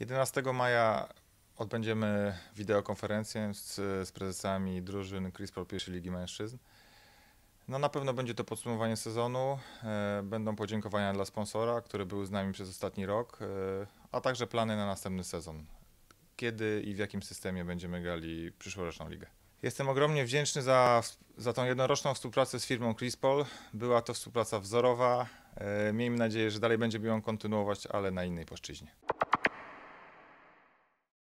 11 maja odbędziemy wideokonferencję z, z prezesami drużyn CRISPR pierwszej Ligi Mężczyzn. No na pewno będzie to podsumowanie sezonu, e, będą podziękowania dla sponsora, który był z nami przez ostatni rok, e, a także plany na następny sezon. Kiedy i w jakim systemie będziemy grali przyszłoroczną ligę. Jestem ogromnie wdzięczny za, za tą jednoroczną współpracę z firmą Crispol. Była to współpraca wzorowa. E, miejmy nadzieję, że dalej będziemy ją kontynuować, ale na innej płaszczyźnie.